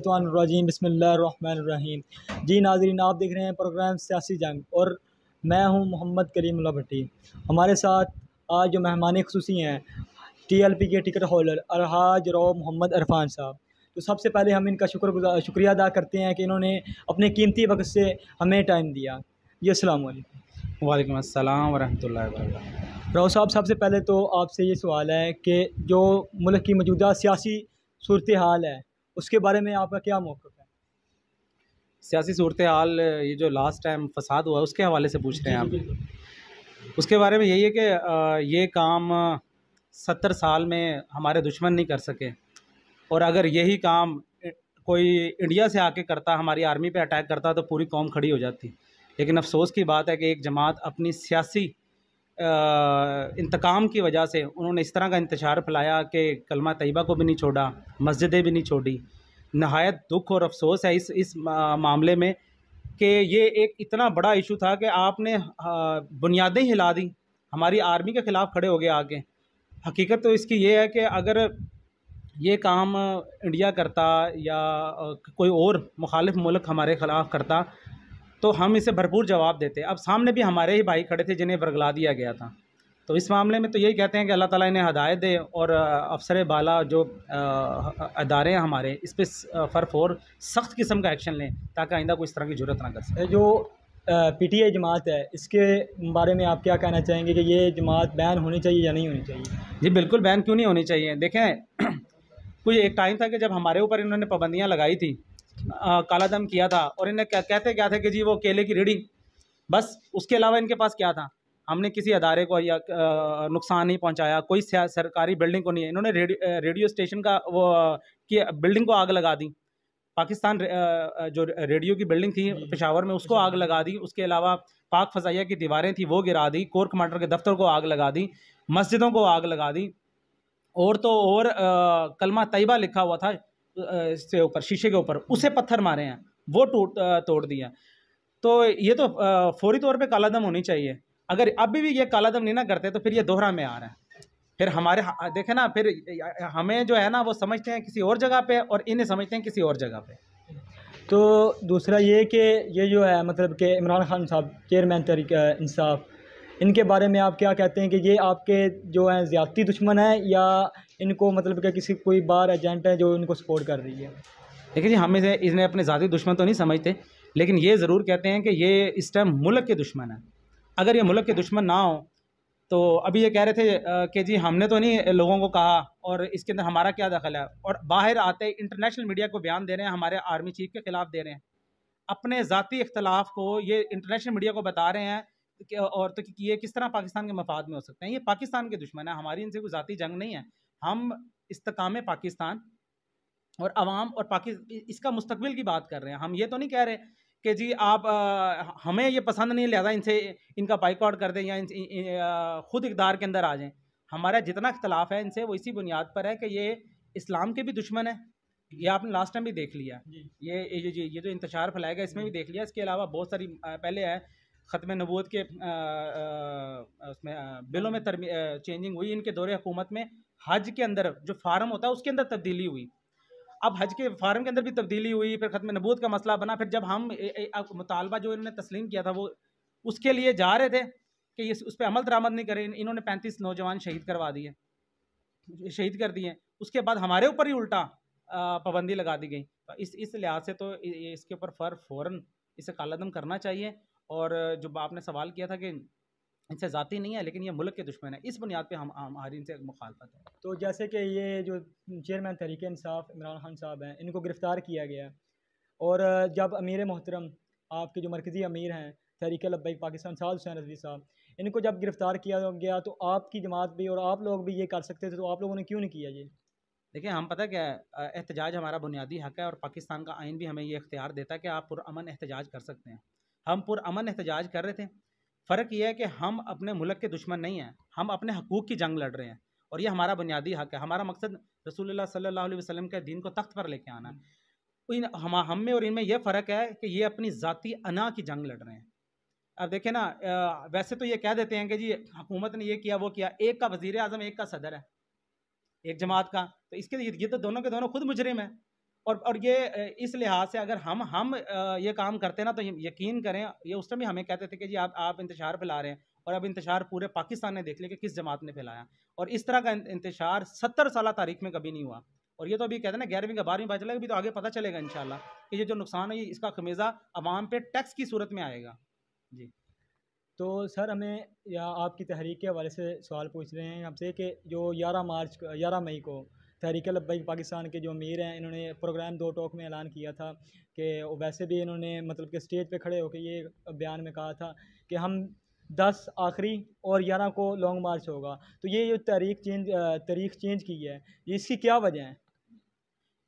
शैतवानरजीम बसमीम जी नाजरीन आप देख रहे हैं प्रोग्राम सियासी जंग और मैं हूं मोहम्मद करीमुल्ला भट्टी हमारे साथ आज जो मेहमान खसूसी हैं टीएलपी के टिकट होल्डर अरहाज रो मोहम्मद अरफान साहब तो सबसे पहले हम इनका शुक्र शुक्रिया अदा करते हैं कि इन्होंने अपने कीमती वक्त से हमें टाइम दिया जी अल्लाम वालेकुम अस्सलाम वरहमतुल्लाहि वबरकातुहू राव साहब सबसे पहले तो आपसे ये सवाल है कि जो मुल्क की मौजूदा सियासी सूरत हाल है उसके बारे में आपका क्या मौका है सियासी सूरत हाल ये जो लास्ट टाइम फसाद हुआ उसके हवाले से पूछ रहे हैं आप उसके बारे में यही है कि ये काम सत्तर साल में हमारे दुश्मन नहीं कर सके और अगर यही काम कोई इंडिया से आके करता हमारी आर्मी पे अटैक करता तो पूरी कौम खड़ी हो जाती लेकिन अफसोस की बात है कि एक जमात अपनी सियासी इंतकाम की वजह से उन्होंने इस तरह का इंतजार फैलाया कि कलमा तयबा को भी नहीं छोड़ा मस्जिदें भी नहीं छोड़ी नहायत दुख और अफसोस है इस इस मामले में कि ये एक इतना बड़ा इशू था कि आपने बुनियादें हिला दी हमारी आर्मी के ख़िलाफ़ खड़े हो गए आगे हकीकत तो इसकी ये है कि अगर ये काम इंडिया करता या कोई और मुखालिफ मुल्क हमारे ख़िलाफ़ करता तो हम इसे भरपूर जवाब देते अब सामने भी हमारे ही भाई खड़े थे जिन्हें बरगला दिया गया था तो इस मामले में तो यही कहते हैं कि अल्लाह ताला इन्हें हदायत दे और अफसर बाला जो अदारे हैं हमारे इस पर फर फोर सख्त किस्म का एक्शन लें ताकि आइंदा कोई इस तरह की जरूरत ना कर सके जो पी टी आई जमात है इसके बारे में आप क्या कहना चाहेंगे कि ये जमात बैन होनी चाहिए या नहीं होनी चाहिए जी बिल्कुल बैन क्यों नहीं होनी चाहिए देखें कोई एक टाइम था कि जब हमारे ऊपर इन्होंने पाबंदियाँ लगाई थी काला दम किया था और इन्हें कहते क्या थे कि जी वो केले की रेडी बस उसके अलावा इनके पास क्या था हमने किसी अदारे को या नुकसान नहीं पहुंचाया कोई सरकारी बिल्डिंग को नहीं है इन्होंने रेडियो, रेडियो स्टेशन का वो की बिल्डिंग को आग लगा दी पाकिस्तान जो रेडियो की बिल्डिंग थी हम्म। पेशावर में उसको आग लगा दी उसके अलावा पाक फजाइया की दीवारें थी वो गिरा दी कोर कमांडर के दफ्तर को आग लगा दी मस्जिदों को आग लगा दी और तो और आ, कलमा तयबा लिखा हुआ था इसके ऊपर शीशे के ऊपर उसे पत्थर मारे हैं वो टूट तोड़ दिया तो ये तो फौरी तौर पे काला दम होनी चाहिए अगर अभी भी ये काला दम नहीं ना करते तो फिर ये दोहरा में आ रहा है फिर हमारे देखे ना फिर हमें जो है ना वो समझते हैं किसी और जगह पे और इन्हें समझते हैं किसी और जगह पे तो दूसरा ये कि ये जो है मतलब कि इमरान खान साहब चेयरमैन तरीका इंसाफ इनके बारे में आप क्या कहते हैं कि ये आपके जो हैं ज़्यादती दुश्मन हैं या इनको मतलब क्या किसी कोई बार एजेंट है जो इनको सपोर्ट कर रही है देखिए जी हम इसे इसने अपने ज़ाती दुश्मन तो नहीं समझते लेकिन ये ज़रूर कहते हैं कि ये इस टाइम मुल्क के दुश्मन है अगर ये मुल्क के दुश्मन ना हो तो अभी ये कह रहे थे कि जी हमने तो नहीं लोगों को कहा और इसके अंदर हमारा क्या दखल है और बाहर आते इंटरनेशनल मीडिया को बयान दे रहे हैं हमारे आर्मी चीफ के ख़िलाफ़ दे रहे हैं अपने ज़ाती इख्तलाफ को ये इंटरनेशनल मीडिया को बता रहे हैं और तो कि ये किस तरह पाकिस्तान के मफाद में हो सकते हैं ये पाकिस्तान के दुश्मन है हमारी इनसे कोई ज़ाती जंग नहीं है हम इस्तकाम पाकिस्तान और आवाम और पाकिस्तान इसका मुस्तबिल की बात कर रहे हैं हम ये तो नहीं कह रहे कि जी आप आ, हमें ये पसंद नहीं लिहाजा इनसे इनका बाइकआउट कर दें या इन, इन, इन, ख़ुद इकदार के अंदर आ जाएं हमारा जितना इख्तलाफ है इनसे वो इसी बुनियाद पर है कि ये इस्लाम के भी दुश्मन है ये आपने लास्ट टाइम भी देख लिया ये ये जी ये जो इंतशार फैलाएगा इसमें भी देख लिया इसके अलावा बहुत सारी पहले है ख़त्म नबूत के आ, आ, उसमें आ, बिलों में हाँ। तरमी चेंजिंग हुई इनके दौरे हुकूमत में हज के अंदर जो फार्म होता है उसके अंदर तब्दीली हुई अब हज के फार्म के अंदर भी तब्दीली हुई फिर ख़त्म नबूत का मसला बना फिर जब हम मुतालबा जो इन्होंने तस्लीम किया था वो उसके लिए जा रहे थे कि इस उस पर अमल दरामद नहीं करे इन्होंने पैंतीस नौजवान शहीद करवा दिए शहीद कर दिए उसके बाद हमारे ऊपर ही उल्टा पाबंदी लगा दी गई तो इस इस लिहाज से तो इसके ऊपर फर फ़ौर इसे कालादम करना चाहिए और जो आपने सवाल किया था कि इनसे ज़ाती नहीं है लेकिन ये मुल्क के दुश्मन है इस बुनियाद पर हम हमारी इनसे मुखालफत है तो जैसे कि ये जो चेयरमैन तहरीक इंसाफ इमरान खान साहब हैं इनको गिरफ़्तार किया गया और जब अमीर मोहतरम आपके जो मरकज़ी अमीर हैं तहरीक लब्बई पाकिस्तान साद हुसैन रजवी साहब इनको जब गिरफ़्तार किया गया तो आपकी जमात भी और आप लोग भी ये कर सकते थे तो आप लोगों ने क्यों नहीं किया ये देखिए हम पता क्या है एहतजाज हमारा बुनियादी हक है और पाकिस्तान का आइन भी हमें ये इख्तियार देता है कि आप पुरान एहतजाज कर सकते हैं हम पुरान एहतजाज कर रहे थे फ़र्क ये है कि हम अपने मुल्क के दुश्मन नहीं हैं हम अपने हकूक़ की जंग लड़ रहे हैं और ये हमारा बुनियादी हक है हमारा मकसद रसूल सल्ला वसलम के दिन को तख्त पर लेके आना इन हम हम में और इनमें यह फ़र्क है कि ये अपनी ज़ाती अना की जंग लड़ रहे हैं अब देखें ना वैसे तो ये कह देते हैं कि जी हुकूमत ने ये किया वो किया एक का वज़ी अजम एक का सदर है एक जमात का तो इसके ये तो दोनों के दोनों खुद मुजरिम हैं और और ये इस लिहाज से अगर हम हम ये काम करते ना तो यकीन करें ये उस टाइम हमें कहते थे कि जी आप आप इंतजार फैला रहे हैं और अब इंतजार पूरे पाकिस्तान ने देख लिया कि किस जमात ने फैलाया और इस तरह का इंतजार सत्तर साल तारीख में कभी नहीं हुआ और ये तो अभी कहते हैं ना ग्यारहवीं का बारहवीं पता चलेगा अभी तो आगे पता चलेगा इन कि ये जो नुकसान है ये इसका खमीज़ा आवाम पर टैक्स की सूरत में आएगा जी तो सर हमें या आपकी तहरीक के हवाले से सवाल पूछ रहे हैं हमसे कि जो ग्यारह मार्च ग्यारह मई को तहरीक लबाई पाकिस्तान के जो अमीर हैं इन्होंने प्रोग्राम दो टॉक में ऐलान किया था कि वैसे भी इन्होंने मतलब कि स्टेज पर खड़े होकर ये बयान में कहा था कि हम दस आखिरी और ग्यारह को लॉन्ग मार्च होगा तो ये जो तारीख चेंज तारीख चेंज की है इसकी क्या वजह है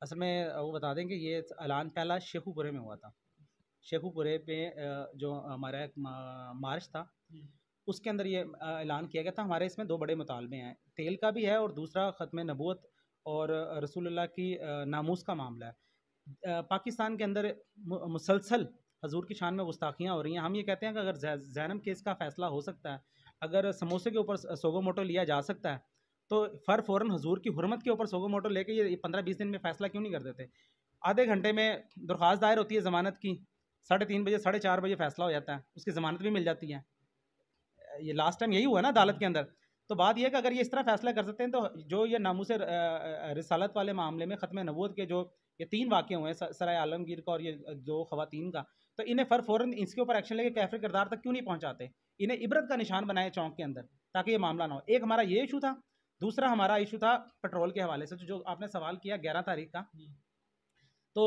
असल में वो बता दें कि ये ऐलान पहला शेखुपुरे में हुआ था शेखुपुरे पे जो हमारा मार्च था उसके अंदर ये ऐलान किया गया था हमारे इसमें दो बड़े मुतालबे हैं तेल का भी है और दूसरा ख़त्म नबूत और रसूलुल्लाह की नामूस का मामला है पाकिस्तान के अंदर मुसलसल हजूर की शान में गुस्ताखियाँ हो रही हैं हम ये कहते हैं कि अगर जैनम केस का फैसला हो सकता है अगर समोसे के ऊपर सोगो मोटो लिया जा सकता है तो फ़र फ़ौरन हजूर की हरमत के ऊपर सोगो मोटो लेके ये पंद्रह बीस दिन में फ़ैसला क्यों नहीं कर देते आधे घंटे में दरख्वास्त दायर होती है ज़मानत की साढ़े तीन बजे साढ़े चार बजे फ़ैसला हो जाता है उसकी ज़मानत भी मिल जाती है ये लास्ट टाइम यही हुआ ना अदालत के अंदर तो बात यह कि अगर ये इस तरह फैसला कर सकते हैं तो जो ये नामूस रसालत वाले मामले में ख़त्म नबूत के जो ये तीन वाक़े हुए हैं सराय आलमगीर का और ये दो ख़वान का तो इन्हें फर फ़ौर इसके ऊपर एक्शन लेके कैफे किरदार तक क्यों नहीं पहुँचाते इन्हें इबरत का निशान बनाए चौंक के अंदर ताकि ये मामला ना हो एक हमारा ये इशू था दूसरा हमारा इशू था पेट्रोल के हवाले से जो आपने सवाल किया ग्यारह तारीख का तो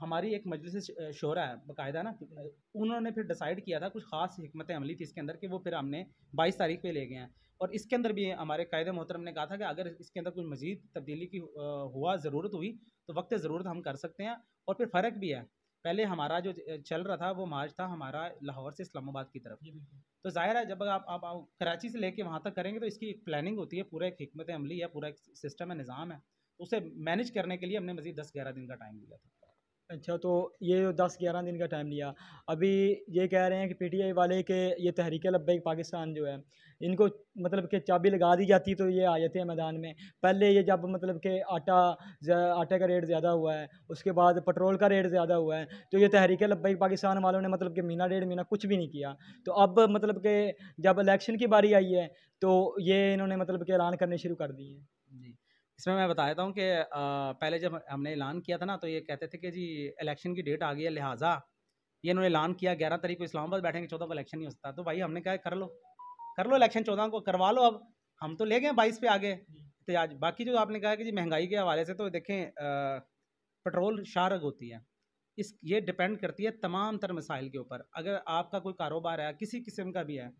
हमारी एक मजलिस शोरा है बाकायदा ना उन्होंने फिर डिसाइड किया था कुछ ख़ास हमत अमली थी इसके अंदर कि वो फिर हमने बाईस तारीख पे ले गए हैं और इसके अंदर भी हमारे कायद मोहतरम ने कहा था कि अगर इसके अंदर कुछ मजीद तब्दीली की हुआ ज़रूरत हुई तो वक्त ज़रूरत हम कर सकते हैं और फिर फ़र्क भी है पहले हमारा जो चल रहा था वो मार्च था हमारा लाहौर से इस्लामाबाद की तरफ तो ज़ाहिर है जब आप आप, आप कराची से लेके वहाँ तक करेंगे तो इसकी एक प्लानिंग होती है पूरा एक हमत अमली है पूरा एक सिस्टम है निज़ाम है उसे मैनेज करने के लिए हमने मज़ीद दस ग्यारह दिन का टाइम लिया था अच्छा तो ये जो दस ग्यारह दिन का टाइम लिया अभी ये कह रहे हैं कि पीटीआई वाले के ये तहरीक लब्बैक पाकिस्तान जो है इनको मतलब कि चाबी लगा दी जाती तो ये आ जाते हैं मैदान में पहले ये जब मतलब कि आटा आटे का रेट ज़्यादा हुआ है उसके बाद पेट्रोल का रेट ज़्यादा हुआ है तो ये तहरीक लब पाकिस्तान वालों ने मतलब कि महीना डेढ़ महीना कुछ भी नहीं किया तो अब मतलब कि जब इलेक्शन की बारी आई है तो ये इन्होंने मतलब कि ऐलान करने शुरू कर दिए हैं इसमें मैं बताता हूँ कि पहले जब हमने ऐलान किया था ना तो ये कहते थे कि जी इलेक्शन की डेट आ गई है लिहाजा ये इन्होंने ऐलान किया ग्यारह तारीख को इस्लामाबाद बैठेंगे चौदह को इलेक्शन नहीं हो सकता तो भाई हमने कहा कर लो कर लो इलेक्शन चौदह को करवा लो अब हम तो ले गए बाईस पे आगे तो आज बाकी जो आपने कहा कि जी महंगाई के हवाले से तो देखें पेट्रोल शारग होती है इस ये डिपेंड करती है तमाम तर मसाइल के ऊपर अगर आपका कोई कारोबार है किसी किस्म का भी है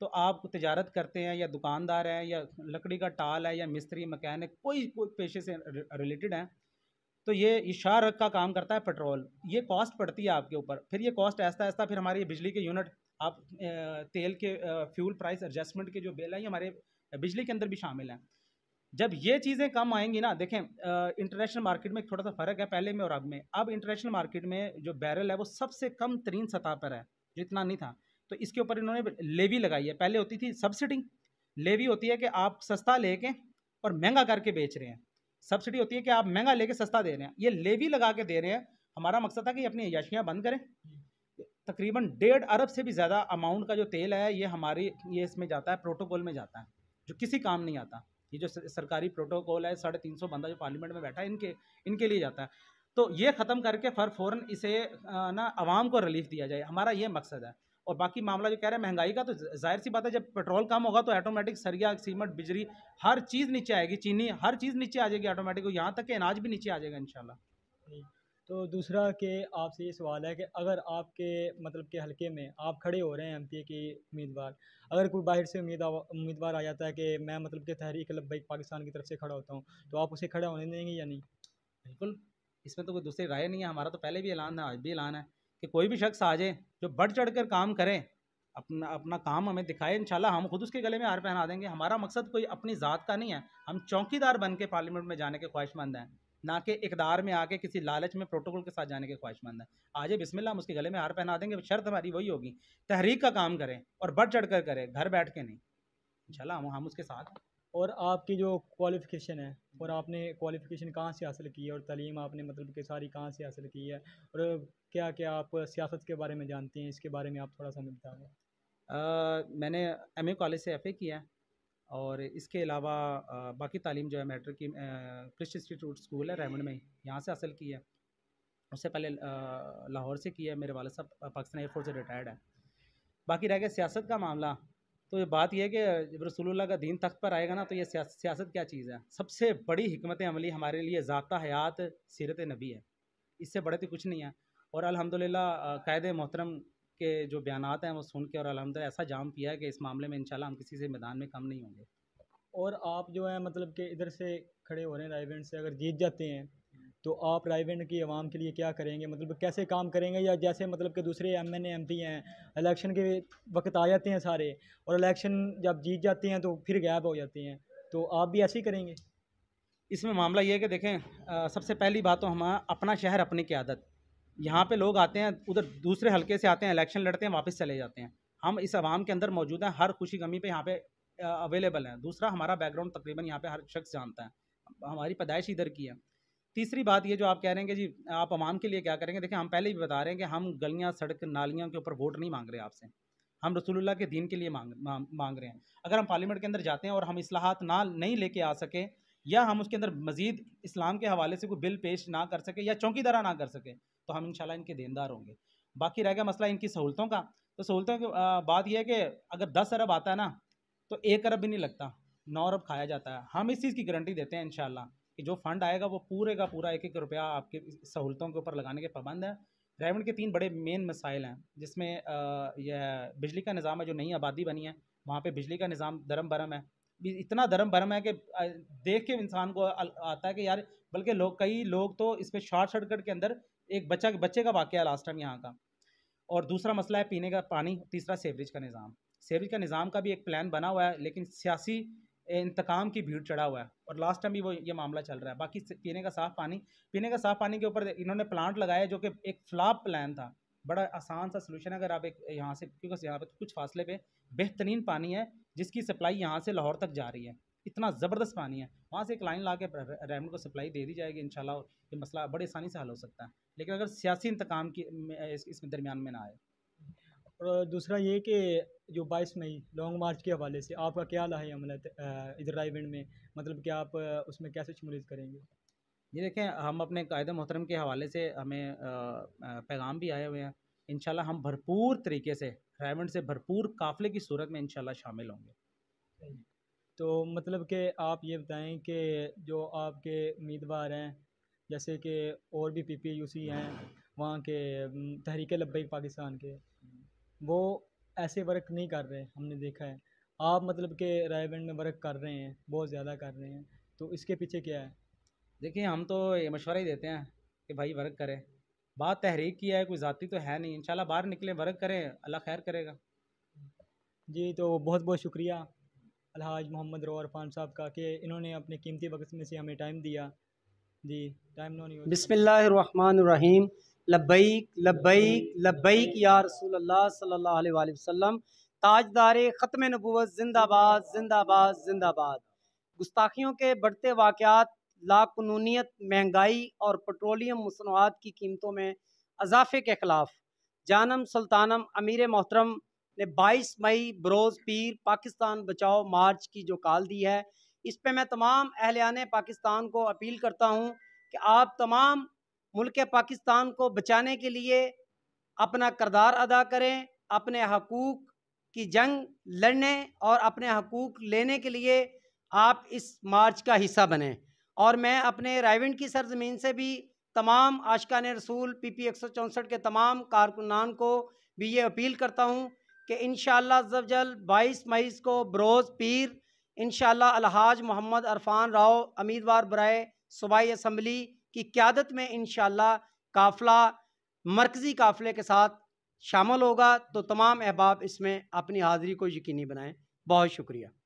तो आप तजारत करते हैं या दुकानदार हैं या लकड़ी का टाल है या मिस्त्री मकैनिक कोई कोई पेशे से रिलेटेड हैं तो ये इशार का काम करता है पेट्रोल ये कॉस्ट पड़ती है आपके ऊपर फिर ये कॉस्ट ऐसा ऐसा फिर हमारे बिजली के यूनिट आप तेल के फ्यूल प्राइस एडजस्टमेंट के जो बिल हैं ये हमारे बिजली के अंदर भी शामिल हैं जब ये चीज़ें कम आएंगी ना देखें इंटरनेशनल मार्केट में थोड़ा सा फ़र्क है पहले में और अब में अब इंटरनेशनल मार्केट में जो बैरल है वो सबसे कम तरीन सतह पर है जितना नहीं था तो इसके ऊपर इन्होंने लेवी लगाई है पहले होती थी सब्सिडी लेवी होती है कि आप सस्ता लेके और महंगा करके बेच रहे हैं सब्सिडी होती है कि आप महंगा लेके सस्ता दे रहे हैं ये लेवी लगा के दे रहे हैं हमारा मकसद था कि अपनी याशियाँ बंद करें तकरीबन डेढ़ अरब से भी ज़्यादा अमाउंट का जो तेल है ये हमारी ये इसमें जाता है प्रोटोकॉल में जाता है जो किसी काम नहीं आता ये जो सरकारी प्रोटोकॉल है साढ़े तीन सौ बंदा जो पार्लियामेंट में बैठा है इनके इनके लिए जाता है तो ये ख़त्म करके फर फ़ौर इसे ना आवाम को रिलीफ दिया जाए हमारा ये मकसद है और बाकी मामला जो कह रहे हैं महंगाई का तो जाहिर सी बात है जब पेट्रोल कम होगा तो ऑटोमेटिक सरिया सीमेंट बिजली हर चीज़ नीचे आएगी चीनी हर चीज़ नीचे आ जाएगी ऑटोमेटिक और यहाँ तक के अनाज भी नीचे आ जाएगा इन तो दूसरा कि आपसे ये सवाल है कि अगर आपके मतलब के हलके में आप खड़े हो रहे हैं एम पी ए की उम्मीदवार अगर कोई बाहर से उम्मीद उम्मीदवार आ जाता है कि मैं मतलब के तहरीक भाई पाकिस्तान की तरफ से खड़ा होता हूँ तो आप उसे खड़ा होने देंगे या नहीं बिल्कुल इसमें तो कोई दूसरी राय नहीं है हमारा तो पहले भी ऐलान है आज भी ऐलान है कि कोई भी शख्स आ जाए जो बढ़ चढ़ कर काम करें अपना अपना काम हमें दिखाए इंशाल्लाह हम खुद उसके गले में हार पहना देंगे हमारा मकसद कोई अपनी ज़ात का नहीं है हम चौकीदार बन के पार्लियामेंट में जाने के ख्वाहिशमंद हैं ना कि इकदार में आके किसी लालच में प्रोटोकॉल के साथ जाने के ख्वाहिशमंद हैं आज बिस्मिल्लाह हम उसके गले में हार पहना देंगे शर्त हमारी वही होगी तहरीक का काम करें और बढ़ चढ़ कर करें घर बैठ के नहीं इन हम हम उसके साथ और आपकी जो क्वालिफ़िकेशन है और आपने क्वालिफ़िकेशन कहाँ से हासिल की है और तलीम आपने मतलब कि सारी कहाँ से हासिल की है और क्या क्या आप सियासत के बारे में जानती हैं इसके बारे में आप थोड़ा सा हमें बताएँ मैंने एम कॉलेज से एफ़ किया है और इसके अलावा बाकी तालीम जो है मेट्रिक की क्रिस्ट इंस्टीट्यूट स्कूल है रेमंड में यहाँ से हासिल की है उससे पहले लाहौर से किया है मेरे वाले साहब पाकिस्तान एयरफोर्स से रिटायर्ड है बाकी रह गया सियासत का मामला तो ये बात यह है कि जब रसूलुल्लाह का दीन तख्त पर आएगा ना तो ये सियासत क्या चीज़ है सबसे बड़ी हमत अमली हमारे लिए ज़ाबता हयात सीरत नबी है इससे बड़े तो कुछ नहीं है और अलहमदिल्ला कायद मोहतरम के जो बयान हैं वो सुन के और अलहमद ऐसा जाम पिया है कि इस मामले में इंशाल्लाह हम किसी से मैदान में कम नहीं होंगे और आप जो है मतलब कि इधर से खड़े हो रहे हैं रायगंज से अगर जीत जाते हैं तो आप रायवेंड की आवाम के लिए क्या करेंगे मतलब कैसे काम करेंगे या जैसे मतलब कि दूसरे एम एन एम पी हैं इलेक्शन के वक्त आ जाते हैं सारे और इलेक्शन जब जीत जाते हैं तो फिर गायब हो जाते हैं तो आप भी ऐसे ही करेंगे इसमें मामला ये है कि देखें आ, सबसे पहली बात तो हम अपना शहर अपने की आदत यहाँ पर लोग आते हैं उधर दूसरे हल्के से आते हैं इलेक्शन लड़ते हैं वापस चले जाते हैं हम इस आवाम के अंदर मौजूद हैं हर खुशी गमी पर यहाँ पर अवेलेबल हैं दूसरा हमारा बैकग्राउंड तकरीबन यहाँ पर हर शख्स जानता है हमारी पैदाइश इधर की है तीसरी बात ये जो आप कह रहे हैं कि जी आप आवाम के लिए क्या करेंगे देखिए हम पहले भी बता रहे हैं कि हम गलियाँ सड़क नालियों के ऊपर वोट नहीं मांग रहे आपसे हम रसूलुल्लाह के दीन के लिए मांग मांग रहे हैं अगर हम पार्लियामेंट के अंदर जाते हैं और हम असलाहत ना नहीं लेके आ सके या हम उसके अंदर मजीद इस्लाम के हवाले से कोई बिल पेश ना कर सके या चौकीदारा ना कर सके तो हम इंशाल्लाह इनके देनदार होंगे बाकी रह गया मसला इनकी सहूलतों का तो सहूलतों की बात यह है कि अगर दस अरब आता है ना तो एक अरब भी नहीं लगता नौ अरब खाया जाता है हम इस चीज़ की गारंटी देते हैं इन कि जो फंड आएगा वो पूरे का पूरा एक एक रुपया आपके सहूलतों के ऊपर लगाने के पाबंद है रेवंड के तीन बड़े मेन मसाइल हैं जिसमें यह बिजली का निज़ाम है जो नई आबादी बनी है वहाँ पे बिजली का निज़ाम धर्म भरम है इतना धर्म भरम है कि देख के इंसान को आता है कि यार बल्कि लोग कई लोग तो इस पर शॉर्ट सर्कट के अंदर एक बच्चा बच्चे का वाक़ है लास्ट टाइम यहाँ का और दूसरा मसला है पीने का पानी तीसरा सेवरेज का निज़ाम सेवरेज का निज़ाम का भी एक प्लान बना हुआ है लेकिन सियासी इंतकाम की भीड़ चढ़ा हुआ है और लास्ट टाइम भी वो ये मामला चल रहा है बाकी पीने का साफ़ पानी पीने का साफ़ पानी के ऊपर इन्होंने प्लांट लगाया जो कि एक फ्लाप प्लान था बड़ा आसान सा सोल्यूशन है अगर आप एक यहाँ से क्योंकि यहाँ पर तो कुछ फासले पे बेहतरीन पानी है जिसकी सप्लाई यहाँ से लाहौर तक जा रही है इतना ज़बरदस्त पानी है वहाँ से एक लाइन ला के रेमन को सप्लाई दे दी जाएगी और ये मसला बड़ी आसानी से हल हो सकता है लेकिन अगर सियासी इंतकाम की इसमें इस दरमियान में ना आए और दूसरा ये कि जो बाईस मई लॉन्ग मार्च के हवाले से आपका क्या है अमल इधर इवेंट में मतलब कि आप उसमें कैसे शमूलियत करेंगे ये देखें हम अपने कायद मोहतरम के हवाले से हमें पैगाम भी आए हुए हैं इन हम भरपूर तरीके से ड्राइवेंट से भरपूर काफ़िले की सूरत में इनशाला शामिल होंगे तो मतलब कि आप ये बताएं कि जो आपके उम्मीदवार हैं जैसे कि और भी पी पी यू सी हैं वहाँ के तहरीक लब्बैक पाकिस्तान के वो ऐसे वर्क नहीं कर रहे हमने देखा है आप मतलब के रायबंड में वर्क कर रहे हैं बहुत ज़्यादा कर रहे हैं तो इसके पीछे क्या है देखिए हम तो ये मशवरा ही देते हैं कि भाई वर्क करें बात तहरीक की है कोई ज़ाती तो है नहीं इंशाल्लाह बाहर निकले वर्क करें अल्लाह खैर करेगा जी तो बहुत बहुत शुक्रिया अलहाज मोहम्मद रो अरफान साहब का कि इन्होंने अपने कीमती वक्त में से हमें टाइम दिया जी टाइम नो नहीं बिसमीम लबैक लबैक लब्बैक या रसूल अल्लाह सल्लल्लाहु अलैहि वसल्लम ताजदार ख़त्म नबूत जिंदाबाद जिंदाबाद जिंदाबाद गुस्ताखियों के बढ़ते वाक़ात लाकनूनीत महंगाई और पेट्रोलियम मसनूआत की कीमतों में अजाफे के ख़िलाफ़ जानम सुल्तानम अमीर मोहतरम ने 22 मई बरोज़ पीर पाकिस्तान बचाओ मार्च की जो काल दी है इस पर मैं तमाम अहलियान पाकिस्तान को अपील करता हूँ कि आप तमाम मुल्क पाकिस्तान को बचाने के लिए अपना करदार अदा करें अपने हकूक़ की जंग लड़ने और अपने हकूक़ लेने के लिए आप इस मार्च का हिस्सा बने और मैं अपने रायविंड की सरजमीन से भी तमाम आशकान रसूल पी पी एक सौ चौंसठ के तमाम कारकुनान को भी ये अपील करता हूँ कि इन शजल बाईस मई को बरोज़ पीर इन अलहाज मोहम्मद अरफान राव उम्मीदवार बरए सूबाई असम्बली की क्यादत में इन काफिला मरकज़ी काफ़िले के साथ शामिल होगा तो तमाम अहबाब इसमें अपनी हाज़िरी को यकीनी बनाएं बहुत शुक्रिया